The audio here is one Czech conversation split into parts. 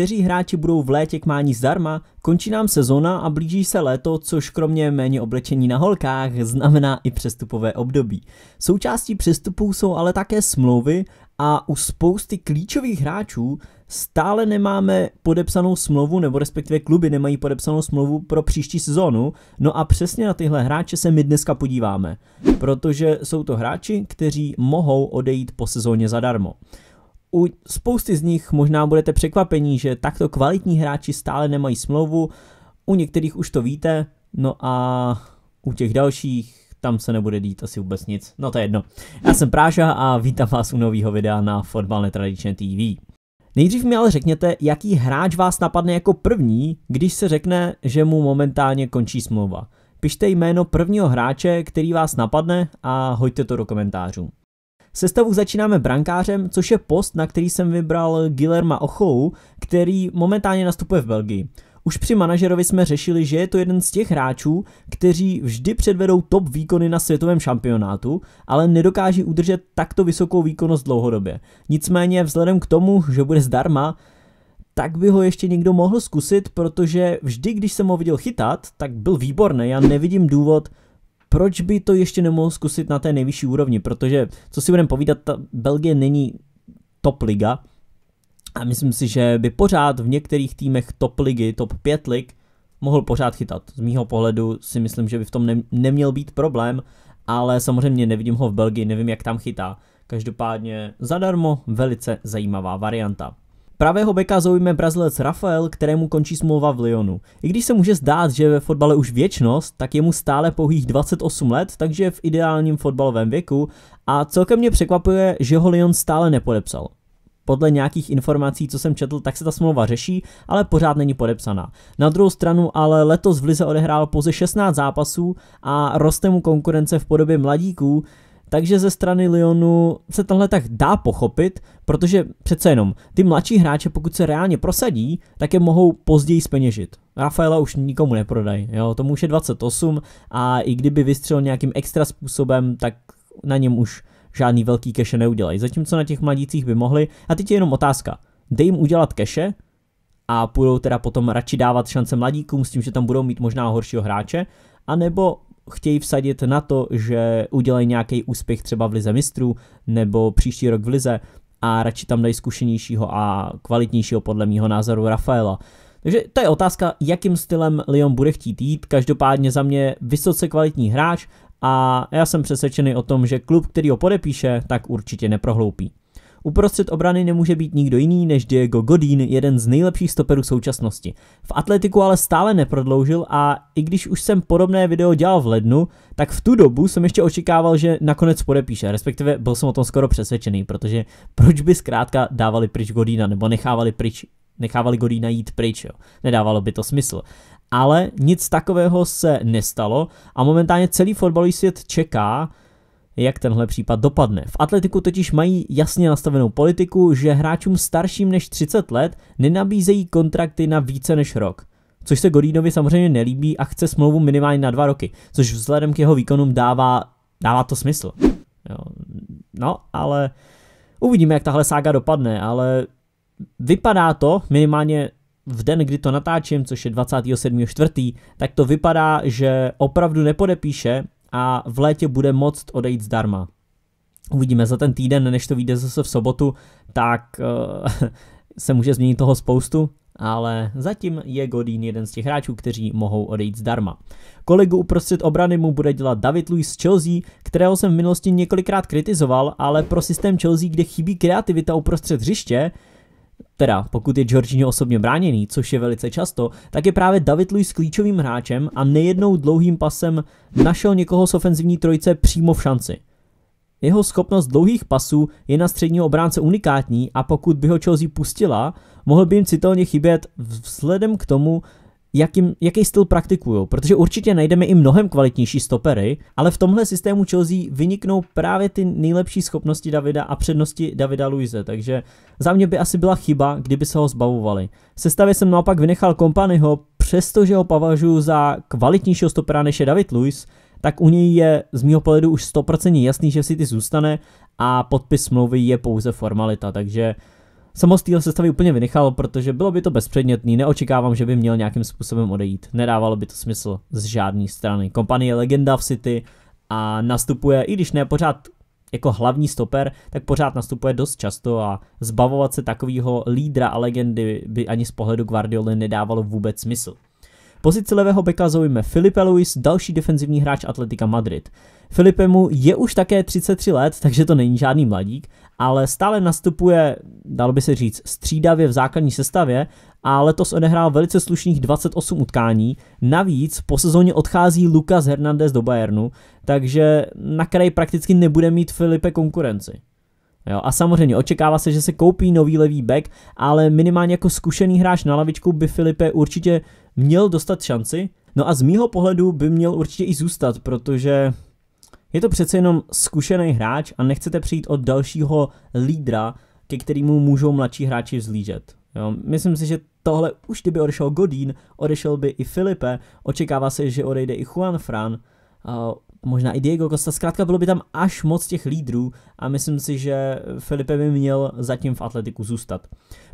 kteří hráči budou v létě k mání zdarma, končí nám sezona a blíží se léto, což kromě méně oblečení na holkách znamená i přestupové období. Součástí přestupů jsou ale také smlouvy a u spousty klíčových hráčů stále nemáme podepsanou smlouvu, nebo respektive kluby nemají podepsanou smlouvu pro příští sezónu. No a přesně na tyhle hráče se my dneska podíváme, protože jsou to hráči, kteří mohou odejít po sezóně zadarmo. U spousty z nich možná budete překvapení, že takto kvalitní hráči stále nemají smlouvu, u některých už to víte, no a u těch dalších tam se nebude dít asi vůbec nic, no to je jedno. Já jsem Práža a vítám vás u nového videa na Fotbal Netradičně TV. Nejdřív mi ale řekněte, jaký hráč vás napadne jako první, když se řekne, že mu momentálně končí smlouva. Pište jméno prvního hráče, který vás napadne a hoďte to do komentářů. Sestavu začínáme brankářem, což je post, na který jsem vybral Guillerma Ochou, který momentálně nastupuje v Belgii. Už při manažerovi jsme řešili, že je to jeden z těch hráčů, kteří vždy předvedou top výkony na světovém šampionátu, ale nedokáží udržet takto vysokou výkonnost dlouhodobě. Nicméně vzhledem k tomu, že bude zdarma, tak by ho ještě někdo mohl zkusit, protože vždy, když jsem ho viděl chytat, tak byl výborný. Já nevidím důvod, proč by to ještě nemohl zkusit na té nejvyšší úrovni, protože, co si budeme povídat, ta Belgie není top liga a myslím si, že by pořád v některých týmech top ligy, top 5 lig, mohl pořád chytat. Z mýho pohledu si myslím, že by v tom ne- neměl být problém, ale samozřejmě nevidím ho v Belgii, nevím jak tam chytá. Každopádně zadarmo velice zajímavá varianta. Pravého beka zaujme Brazilec Rafael, kterému končí smlouva v Lyonu. I když se může zdát, že ve fotbale už věčnost, tak je mu stále pouhých 28 let, takže je v ideálním fotbalovém věku a celkem mě překvapuje, že ho Lyon stále nepodepsal. Podle nějakých informací, co jsem četl, tak se ta smlouva řeší, ale pořád není podepsaná. Na druhou stranu ale letos v Lize odehrál pouze 16 zápasů a roste mu konkurence v podobě mladíků, takže ze strany Lyonu se tohle tak dá pochopit, protože přece jenom ty mladší hráče, pokud se reálně prosadí, tak je mohou později speněžit. Rafaela už nikomu neprodají, jo, tomu už je 28 a i kdyby vystřelil nějakým extra způsobem, tak na něm už žádný velký keše neudělají, zatímco na těch mladících by mohli. A teď je jenom otázka, dej jim udělat keše, a půjdou teda potom radši dávat šance mladíkům s tím, že tam budou mít možná horšího hráče, a nebo chtějí vsadit na to, že udělají nějaký úspěch třeba v Lize mistrů nebo příští rok v Lize a radši tam dají zkušenějšího a kvalitnějšího podle mého názoru Rafaela. Takže to je otázka, jakým stylem Lyon bude chtít jít. Každopádně za mě vysoce kvalitní hráč a já jsem přesvědčený o tom, že klub, který ho podepíše, tak určitě neprohloupí. Uprostřed obrany nemůže být nikdo jiný než Diego Godín, jeden z nejlepších stoperů současnosti. V Atletiku ale stále neprodloužil a i když už jsem podobné video dělal v lednu, tak v tu dobu jsem ještě očekával, že nakonec podepíše, respektive byl jsem o tom skoro přesvědčený, protože proč by zkrátka dávali pryč Godína nebo nechávali pryč nechávali Godína jít pryč, jo. nedávalo by to smysl. Ale nic takového se nestalo a momentálně celý fotbalový svět čeká, jak tenhle případ dopadne. V Atletiku totiž mají jasně nastavenou politiku, že hráčům starším než 30 let nenabízejí kontrakty na více než rok což se Godínovi samozřejmě nelíbí a chce smlouvu minimálně na dva roky, což vzhledem k jeho výkonům dává, dává to smysl. Jo. No, ale uvidíme, jak tahle sága dopadne, ale vypadá to minimálně v den, kdy to natáčím, což je 27.4., tak to vypadá, že opravdu nepodepíše a v létě bude moct odejít zdarma. Uvidíme za ten týden, než to vyjde zase v sobotu, tak uh, se může změnit toho spoustu, ale zatím je Godín jeden z těch hráčů, kteří mohou odejít zdarma. Kolegu uprostřed obrany mu bude dělat David Luiz z Chelsea, kterého jsem v minulosti několikrát kritizoval, ale pro systém Chelsea, kde chybí kreativita uprostřed hřiště, Teda, pokud je Georginio osobně bráněný, což je velice často, tak je právě David Luiz klíčovým hráčem a nejednou dlouhým pasem našel někoho z ofenzivní trojice přímo v šanci. Jeho schopnost dlouhých pasů je na středního obránce unikátní a pokud by ho Chelsea pustila, mohl by jim citelně chybět vzhledem k tomu, jakým, jaký styl praktikují, protože určitě najdeme i mnohem kvalitnější stopery, ale v tomhle systému Chelsea vyniknou právě ty nejlepší schopnosti Davida a přednosti Davida Luise, takže za mě by asi byla chyba, kdyby se ho zbavovali. V sestavě jsem naopak vynechal Kompanyho, přestože ho považuji za kvalitnějšího stopera než je David Luis, tak u něj je z mého pohledu už 100% jasný, že si ty zůstane a podpis smlouvy je pouze formalita, takže Samostýl se téhle sestavy úplně vynechal, protože bylo by to bezpředmětný, neočekávám, že by měl nějakým způsobem odejít. Nedávalo by to smysl z žádné strany. Kompanie je legenda v City a nastupuje, i když ne pořád jako hlavní stoper, tak pořád nastupuje dost často a zbavovat se takového lídra a legendy by ani z pohledu Guardioli nedávalo vůbec smysl. Pozici levého beka zaujme Filipe Luis, další defenzivní hráč Atletika Madrid. Filipe mu je už také 33 let, takže to není žádný mladík, ale stále nastupuje, dalo by se říct, střídavě v základní sestavě a letos odehrál velice slušných 28 utkání. Navíc po sezóně odchází Lucas Hernandez do Bayernu, takže na kraji prakticky nebude mít Filipe konkurenci. Jo, a samozřejmě očekává se, že se koupí nový levý back, ale minimálně jako zkušený hráč na lavičku by Filipe určitě měl dostat šanci. No a z mýho pohledu by měl určitě i zůstat, protože je to přece jenom zkušený hráč a nechcete přijít od dalšího lídra, ke kterému můžou mladší hráči vzlížet. Jo, myslím si, že tohle už kdyby odešel Godín, odešel by i Filipe, očekává se, že odejde i Juan Fran. Uh, možná i Diego Costa, zkrátka bylo by tam až moc těch lídrů a myslím si, že Felipe by měl zatím v atletiku zůstat.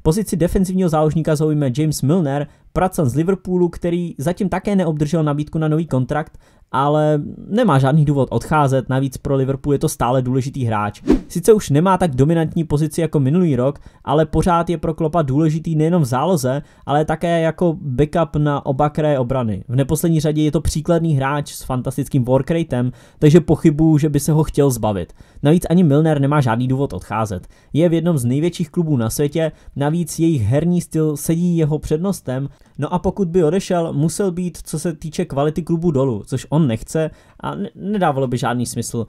Pozici defenzivního záložníka zaujme James Milner, Pracan z Liverpoolu, který zatím také neobdržel nabídku na nový kontrakt, ale nemá žádný důvod odcházet, navíc pro Liverpool je to stále důležitý hráč. Sice už nemá tak dominantní pozici jako minulý rok, ale pořád je pro Klopa důležitý nejenom v záloze, ale také jako backup na oba kraje obrany. V neposlední řadě je to příkladný hráč s fantastickým workratem, takže pochybuju, že by se ho chtěl zbavit. Navíc ani Milner nemá žádný důvod odcházet. Je v jednom z největších klubů na světě, navíc jejich herní styl sedí jeho přednostem No a pokud by odešel, musel být, co se týče kvality klubu dolů, což on nechce a nedávalo by žádný smysl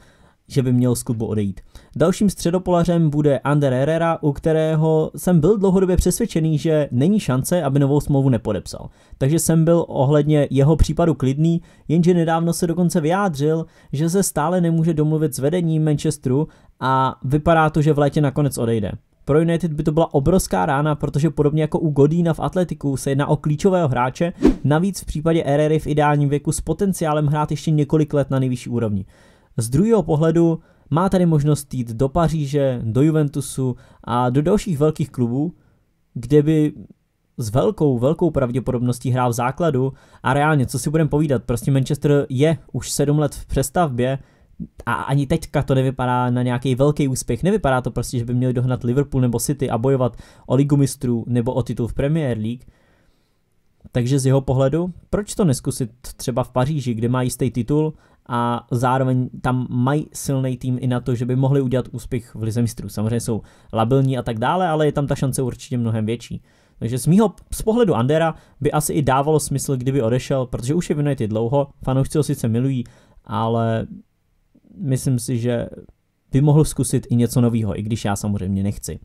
že by měl z klubu odejít. Dalším středopolařem bude Ander Herrera, u kterého jsem byl dlouhodobě přesvědčený, že není šance, aby novou smlouvu nepodepsal. Takže jsem byl ohledně jeho případu klidný, jenže nedávno se dokonce vyjádřil, že se stále nemůže domluvit s vedením Manchesteru a vypadá to, že v létě nakonec odejde. Pro United by to byla obrovská rána, protože podobně jako u Godína v Atletiku se jedná o klíčového hráče, navíc v případě Erery v ideálním věku s potenciálem hrát ještě několik let na nejvyšší úrovni. Z druhého pohledu má tady možnost jít do Paříže, do Juventusu a do dalších velkých klubů, kde by s velkou, velkou pravděpodobností hrál v základu a reálně, co si budeme povídat, prostě Manchester je už 7 let v přestavbě, a ani teďka to nevypadá na nějaký velký úspěch. Nevypadá to prostě, že by měli dohnat Liverpool nebo City a bojovat o ligu mistrů nebo o titul v Premier League. Takže z jeho pohledu, proč to neskusit třeba v Paříži, kde má jistý titul a zároveň tam mají silný tým i na to, že by mohli udělat úspěch v Lize mistrů. Samozřejmě jsou labilní a tak dále, ale je tam ta šance určitě mnohem větší. Takže z mýho z pohledu Andera by asi i dávalo smysl, kdyby odešel, protože už je v dlouho, fanoušci ho sice milují, ale myslím si, že by mohl zkusit i něco nového, i když já samozřejmě nechci.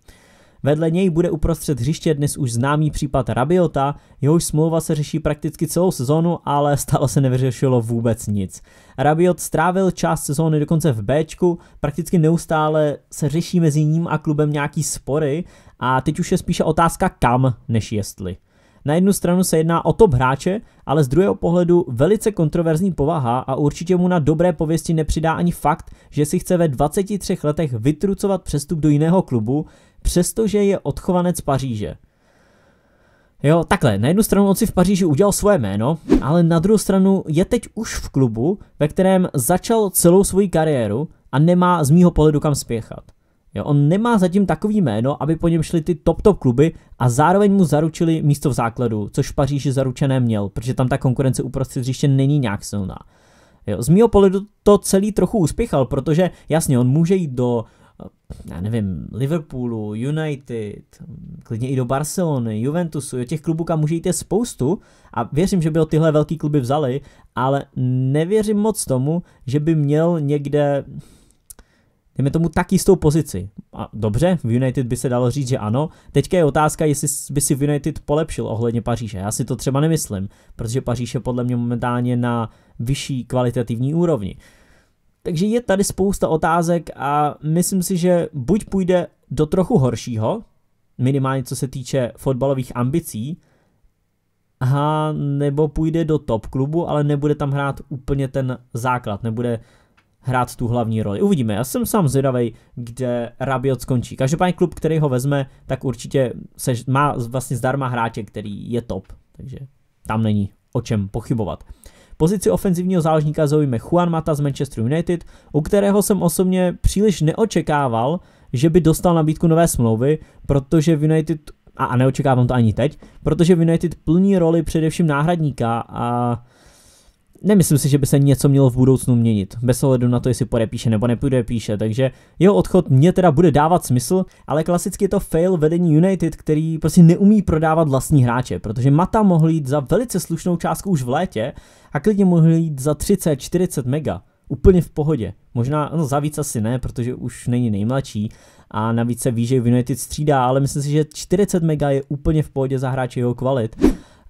Vedle něj bude uprostřed hřiště dnes už známý případ Rabiota, jehož smlouva se řeší prakticky celou sezonu, ale stále se nevyřešilo vůbec nic. Rabiot strávil část sezóny dokonce v Bčku, prakticky neustále se řeší mezi ním a klubem nějaký spory a teď už je spíše otázka kam, než jestli. Na jednu stranu se jedná o top hráče, ale z druhého pohledu velice kontroverzní povaha a určitě mu na dobré pověsti nepřidá ani fakt, že si chce ve 23 letech vytrucovat přestup do jiného klubu, přestože je odchovanec Paříže. Jo, takhle, na jednu stranu on si v Paříži udělal svoje jméno, ale na druhou stranu je teď už v klubu, ve kterém začal celou svoji kariéru a nemá z mýho pohledu kam spěchat. Jo, on nemá zatím takový jméno, aby po něm šly ty top top kluby a zároveň mu zaručili místo v základu, což v Paříži zaručené měl, protože tam ta konkurence uprostřed hřiště není nějak silná. Jo, z mého pohledu to celý trochu uspěchal, protože jasně, on může jít do já nevím, Liverpoolu, United, klidně i do Barcelony, Juventusu, jo, těch klubů, kam může jít je spoustu a věřím, že by ho tyhle velký kluby vzali, ale nevěřím moc tomu, že by měl někde dejme tomu tak jistou pozici. A dobře, v United by se dalo říct, že ano. Teďka je otázka, jestli by si v United polepšil ohledně Paříže. Já si to třeba nemyslím, protože Paříž je podle mě momentálně na vyšší kvalitativní úrovni. Takže je tady spousta otázek a myslím si, že buď půjde do trochu horšího, minimálně co se týče fotbalových ambicí, a nebo půjde do top klubu, ale nebude tam hrát úplně ten základ, nebude hrát tu hlavní roli. Uvidíme, já jsem sám zvědavej, kde Rabiot skončí. Každopádně klub, který ho vezme, tak určitě se má vlastně zdarma hráče, který je top, takže tam není o čem pochybovat. Pozici ofenzivního záložníka zaujíme Juan Mata z Manchester United, u kterého jsem osobně příliš neočekával, že by dostal nabídku nové smlouvy, protože v United, a, a neočekávám to ani teď, protože v United plní roli především náhradníka a nemyslím si, že by se něco mělo v budoucnu měnit, bez ohledu na to, jestli podepíše nebo nepodepíše, takže jeho odchod mě teda bude dávat smysl, ale klasicky je to fail vedení United, který prostě neumí prodávat vlastní hráče, protože Mata mohl jít za velice slušnou částku už v létě a klidně mohl jít za 30-40 mega úplně v pohodě. Možná, no za víc asi ne, protože už není nejmladší a navíc se ví, že United střídá, ale myslím si, že 40 mega je úplně v pohodě za hráče jeho kvalit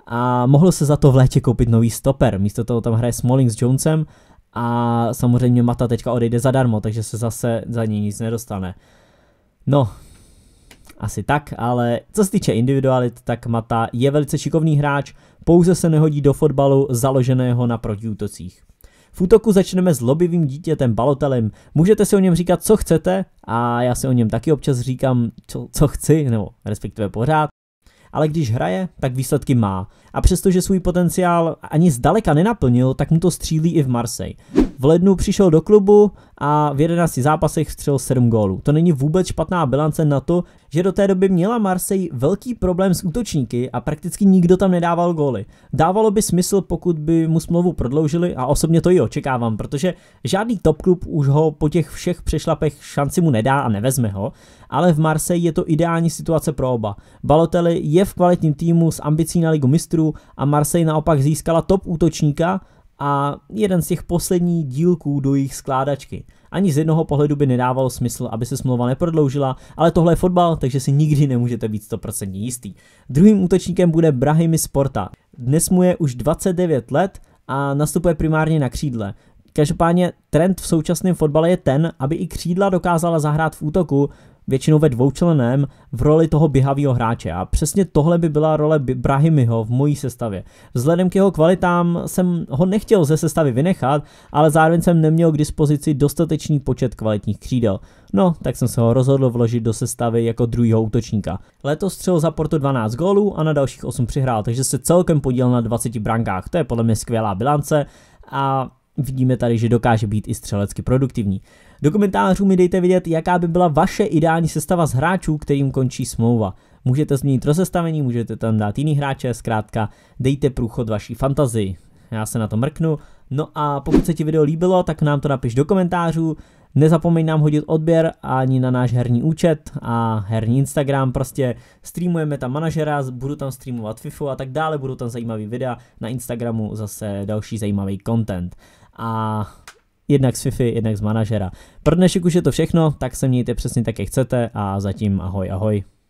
a mohl se za to v létě koupit nový stoper. Místo toho tam hraje Smalling s Jonesem a samozřejmě Mata teďka odejde zadarmo, takže se zase za ní nic nedostane. No, asi tak, ale co se týče individualit, tak Mata je velice šikovný hráč, pouze se nehodí do fotbalu založeného na protiútocích. V útoku začneme s lobivým dítětem Balotelem. Můžete si o něm říkat, co chcete, a já si o něm taky občas říkám, co, co chci, nebo respektive pořád, ale když hraje, tak výsledky má. A přestože svůj potenciál ani zdaleka nenaplnil, tak mu to střílí i v Marseille. V lednu přišel do klubu a v 11 zápasech vstřelil 7 gólů. To není vůbec špatná bilance na to, že do té doby měla Marseille velký problém s útočníky a prakticky nikdo tam nedával góly. Dávalo by smysl, pokud by mu smlouvu prodloužili a osobně to i očekávám, protože žádný top klub už ho po těch všech přešlapech šanci mu nedá a nevezme ho, ale v Marseille je to ideální situace pro oba. Balotelli je v kvalitním týmu s ambicí na ligu mistrů a Marseille naopak získala top útočníka, a jeden z těch posledních dílků do jejich skládačky. Ani z jednoho pohledu by nedávalo smysl, aby se smlouva neprodloužila, ale tohle je fotbal, takže si nikdy nemůžete být 100% jistý. Druhým útočníkem bude Brahimi Sporta. Dnes mu je už 29 let a nastupuje primárně na křídle. Každopádně trend v současném fotbale je ten, aby i křídla dokázala zahrát v útoku, většinou ve dvoučleném, v roli toho běhavého hráče. A přesně tohle by byla role Brahimiho v mojí sestavě. Vzhledem k jeho kvalitám jsem ho nechtěl ze sestavy vynechat, ale zároveň jsem neměl k dispozici dostatečný počet kvalitních křídel. No, tak jsem se ho rozhodl vložit do sestavy jako druhého útočníka. Letos střel za Porto 12 gólů a na dalších 8 přihrál, takže se celkem podíl na 20 brankách. To je podle mě skvělá bilance a Vidíme tady, že dokáže být i střelecky produktivní. Do komentářů mi dejte vědět, jaká by byla vaše ideální sestava z hráčů, kterým končí smlouva. Můžete změnit rozestavení, můžete tam dát jiný hráče, zkrátka dejte průchod vaší fantazii. Já se na to mrknu. No a pokud se ti video líbilo, tak nám to napiš do komentářů. Nezapomeň nám hodit odběr ani na náš herní účet a herní Instagram, prostě streamujeme tam manažera, budu tam streamovat FIFU a tak dále, budou tam zajímavý videa, na Instagramu zase další zajímavý content a jednak z FIFA, jednak z manažera. Pro dnešek už je to všechno, tak se mějte přesně tak, jak chcete a zatím ahoj ahoj.